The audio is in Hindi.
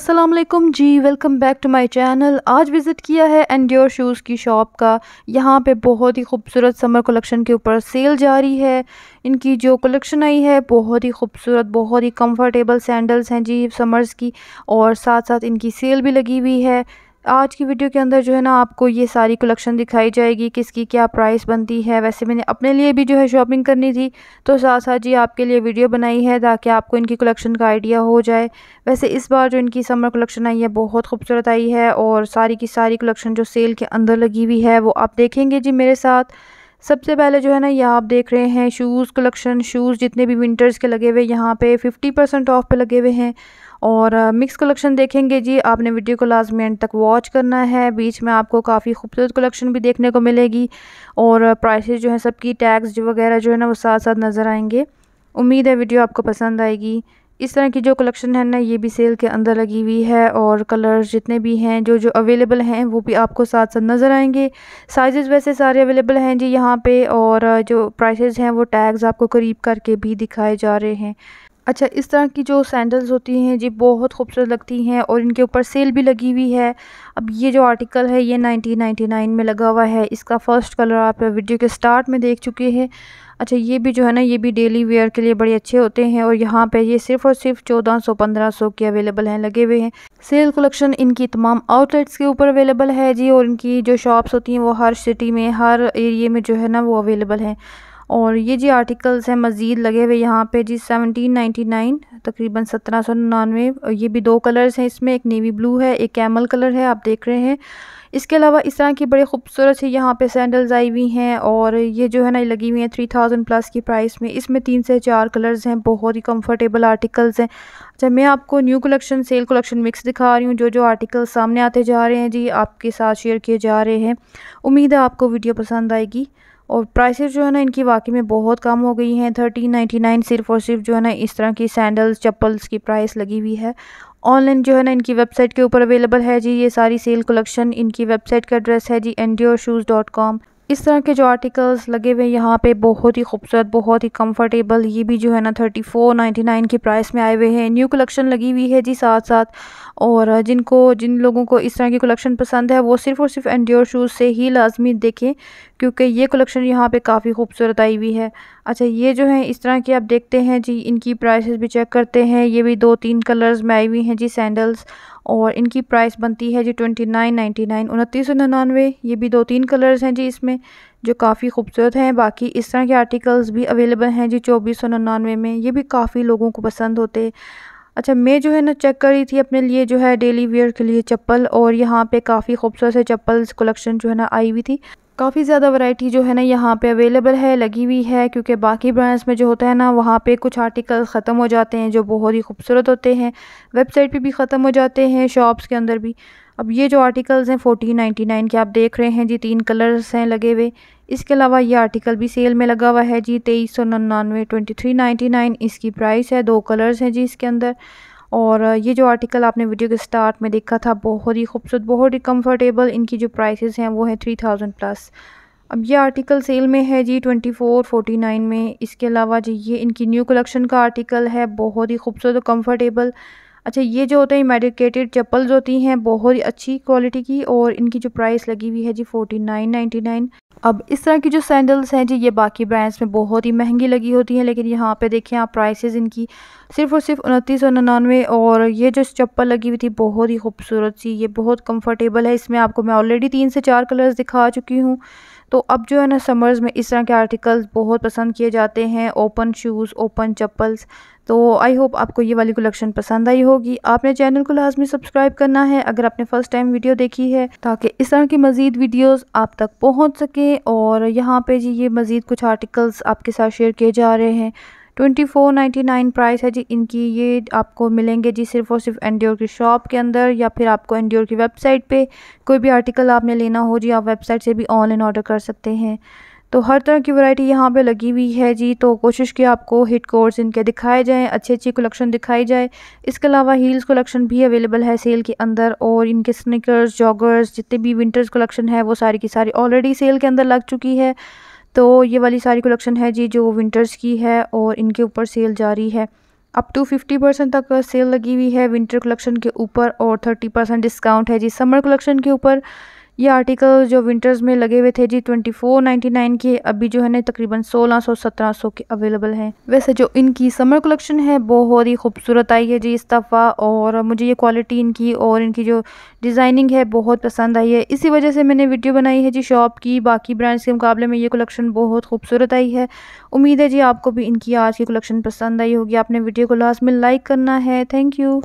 Aslam ji welcome back to my channel आज विज़िट किया है एंडियोर शूज़ की शॉप का यहाँ पे बहुत ही खूबसूरत समर कलेक्शन के ऊपर सेल जारी है इनकी जो कलेक्शन आई है बहुत ही खूबसूरत बहुत ही कंफर्टेबल सैंडल्स हैं जी समर्स की और साथ साथ इनकी सेल भी लगी हुई है आज की वीडियो के अंदर जो है ना आपको ये सारी कलेक्शन दिखाई जाएगी किसकी क्या प्राइस बनती है वैसे मैंने अपने लिए भी जो है शॉपिंग करनी थी तो साथ साथ जी आपके लिए वीडियो बनाई है ताकि आपको इनकी कलेक्शन का आइडिया हो जाए वैसे इस बार जो इनकी समर कलेक्शन आई है बहुत खूबसूरत आई है और सारी की सारी कलेक्शन जो सेल के अंदर लगी हुई है वो आप देखेंगे जी मेरे साथ सबसे पहले जो है ना ये आप देख रहे हैं शूज़ कलेक्शन शूज़ जितने भी विंटर्स के लगे हुए यहाँ पे 50 परसेंट ऑफ पे लगे हुए हैं और मिक्स कलेक्शन देखेंगे जी आपने वीडियो को लाजमी एंड तक वॉच करना है बीच में आपको काफ़ी खूबसूरत कलेक्शन भी देखने को मिलेगी और प्राइसेस जो है सबकी टैक्स जो वगैरह जो है ना वो साथ साथ नज़र आएंगे उम्मीद है वीडियो आपको पसंद आएगी इस तरह की जो कलेक्शन है ना ये भी सेल के अंदर लगी हुई है और कलर्स जितने भी हैं जो जो अवेलेबल हैं वो भी आपको साथ साथ नज़र आएंगे साइजेस वैसे सारे अवेलेबल हैं जी यहाँ पे और जो प्राइसेस हैं वो टैग्स आपको करीब करके भी दिखाए जा रहे हैं अच्छा इस तरह की जो सैंडल्स होती हैं जी बहुत खूबसूरत लगती हैं और इनके ऊपर सेल भी लगी हुई है अब ये जो आर्टिकल है ये 1999 में लगा हुआ है इसका फ़र्स्ट कलर आप वीडियो के स्टार्ट में देख चुके हैं अच्छा ये भी जो है ना ये भी डेली वेयर के लिए बड़े अच्छे होते हैं और यहाँ पे ये सिर्फ और सिर्फ चौदह सौ पंद्रह सौ के अवेलेबल हैं लगे हुए हैं सेल कलेक्शन इनकी तमाम आउटलेट्स के ऊपर अवेलेबल है जी और इनकी जो शॉप्स होती हैं वो हर सिटी में हर एरिए में जो है ना वो अवेलेबल हैं और ये जी आर्टिकल्स हैं मज़ीद लगे हुए यहाँ पे जी सेवनटीन नाइन्टी नाइन तकरीबन सत्रह सौ निन्यानवे ये भी दो कलर्स हैं इसमें एक नेवी ब्लू है एक कैमल कलर है आप देख रहे हैं इसके अलावा इस तरह की बड़े खूबसूरत से यहाँ पे सैंडल्स आई हुई हैं और ये जो है ना लगी हुई हैं थ्री थाउजेंड प्लस की प्राइस में इसमें तीन से चार कलर्स हैं बहुत ही कंफर्टेबल आर्टिकल्स हैं अच्छा मैं आपको new collection sale collection mix दिखा रही हूँ जो जो आर्टिकल सामने आते जा रहे हैं जी आपके साथ शेयर किए जा रहे हैं उम्मीद है आपको वीडियो पसंद आएगी और प्राइसेस जो है ना इनकी वाकई में बहुत कम हो गई हैं थर्टीन नाइन्टी नाइन सिर्फ और सिर्फ जो है ना इस तरह की सैंडल्स चप्पल्स की प्राइस लगी हुई है ऑनलाइन जो है ना इनकी वेबसाइट के ऊपर अवेलेबल है जी ये सारी सेल कलेक्शन इनकी वेबसाइट का एड्रेस है जी N D shoes dot com इस तरह के जो आर्टिकल्स लगे हुए यहाँ पे बहुत ही खूबसूरत बहुत ही कंफर्टेबल ये भी जो है ना थर्टी फोर नाइन्टी नाइन की प्राइस में आए हुए हैं न्यू कलेक्शन लगी हुई है जी साथ साथ और जिनको जिन लोगों को इस तरह की कलेक्शन पसंद है वो सिर्फ़ और सिर्फ एंडियोर शूज़ से ही लाजमी देखें क्योंकि ये कलेक्शन यहाँ पे काफ़ी खूबसूरत आई हुई है अच्छा ये जो है इस तरह की आप देखते हैं जी इनकी प्राइसेस भी चेक करते हैं ये भी दो तीन कलर्स में आई हुई हैं जी सैंडल्स और इनकी प्राइस बनती है जी ट्वेंटी नाइन नाइन्टी नाइन उनतीस सौ निन्यानवे ये भी दो तीन कलर्स हैं जी इसमें जो काफ़ी खूबसूरत हैं बाकी इस तरह के आर्टिकल्स भी अवेलेबल हैं जी चौबीस सौ निन्यानवे में ये भी काफ़ी लोगों को पसंद होते अच्छा मैं जो है ना चेक कर रही थी अपने लिए जो है डेली वेयर के लिए चप्पल और यहाँ पे काफ़ी खूबसूरत से चप्पल्स कलेक्शन जो है ना आई हुई थी काफ़ी ज़्यादा वैरायटी जो है ना यहाँ पे अवेलेबल है लगी हुई है क्योंकि बाकी ब्रांड्स में जो होता है ना वहाँ पे कुछ आर्टिकल ख़त्म हो जाते हैं जो बहुत ही खूबसूरत होते हैं वेबसाइट पे भी ख़त्म हो जाते हैं शॉप्स के अंदर भी अब ये जो आर्टिकल्स हैं फ़ोटी नाइन्टी नाइन के आप देख रहे हैं जी तीन कलर्स हैं लगे हुए इसके अलावा ये आर्टिकल भी सेल में लगा हुआ है जी तेईस सौ निन्यानवे ट्वेंटी थ्री नाइन्टी नाइन इसकी प्राइस है दो कलर्स हैं जी इसके अंदर और ये जो आर्टिकल आपने वीडियो के स्टार्ट में देखा था बहुत ही खूबसूरत बहुत ही कम्फर्टेबल इनकी जो प्राइसेस हैं वो है थ्री थाउजेंड प्लस अब ये आर्टिकल सेल में है जी ट्वेंटी फोर फोर्टी नाइन में इसके अलावा जी ये इनकी न्यू कलेक्शन का आर्टिकल है बहुत ही खूबसूरत और कम्फर्टेबल अच्छा ये जो होते हैं मेडिकेटेड चप्पल्स होती हैं बहुत ही अच्छी क्वालिटी की और इनकी जो प्राइस लगी हुई है जी फोर्टी नाइन नाइन्टी नाइन अब इस तरह की जो सैंडल्स हैं जी ये बाकी ब्रांड्स में बहुत ही महंगी लगी होती हैं लेकिन यहाँ पे देखें आप प्राइसेस इनकी सिर्फ और सिर्फ उनतीस सौ निन्यानवे और ये जो चप्पल लगी हुई थी बहुत ही खूबसूरत सी ये बहुत कम्फर्टेबल है इसमें आपको मैं ऑलरेडी तीन से चार कलर्स दिखा चुकी हूँ तो अब जो है ना समर्स में इस तरह के आर्टिकल्स बहुत पसंद किए जाते हैं ओपन शूज़ ओपन चप्पल्स तो आई होप आपको ये वाली कलेक्शन पसंद आई होगी आपने चैनल को लाजमी सब्सक्राइब करना है अगर आपने फ़र्स्ट टाइम वीडियो देखी है ताकि इस तरह की मज़ीद वीडियोस आप तक पहुंच सकें और यहाँ पे जी ये मज़ीद कुछ आर्टिकल्स आपके साथ शेयर किए जा रहे हैं twenty four ninety nine price है जी इनकी ये आपको मिलेंगे जी सिर्फ और सिर्फ एनडीओर की शॉप के अंदर या फिर आपको एनडीओर की वेबसाइट पे कोई भी आर्टिकल आपने लेना हो जी आप वेबसाइट से भी ऑनलाइन ऑर्डर कर सकते हैं तो हर तरह की वैरायटी यहाँ पे लगी हुई है जी तो कोशिश की आपको हिट कोर्स इनके दिखाए जाएँ अच्छी अच्छी कलेक्शन दिखाई जाए इसके अलावा हील्स कलेक्शन भी अवेलेबल है सेल के अंदर और इनके स्निकर्स जॉगर्स जितने भी विंटर्स कलेक्शन है वो सारी की सारी ऑलरेडी सेल के अंदर लग चुकी है तो ये वाली सारी कलेक्शन है जी जो विंटर्स की है और इनके ऊपर सेल जारी है अप टू फिफ्टी परसेंट तक सेल लगी हुई है विंटर कलेक्शन के ऊपर और थर्टी परसेंट डिस्काउंट है जी समर कलेक्शन के ऊपर ये आर्टिकल जो विंटर्स में लगे हुए थे जी ट्वेंटी फोर नाइन्टी नाइन के अभी जो है ना तकरीबन सोलह सौ सत्रह सौ के अवेलेबल हैं वैसे जो इनकी समर कलेक्शन है बहुत ही खूबसूरत आई है जी इस दफ़ा और मुझे ये क्वालिटी इनकी और इनकी जो डिज़ाइनिंग है बहुत पसंद आई है इसी वजह से मैंने वीडियो बनाई है जी शॉप की बाकी ब्रांड्स के मुकाबले में ये कलेक्शन बहुत खूबसूरत आई है उम्मीद है जी आपको भी इनकी आज की कलेक्शन पसंद आई होगी आपने वीडियो को लास्ट में लाइक करना है थैंक यू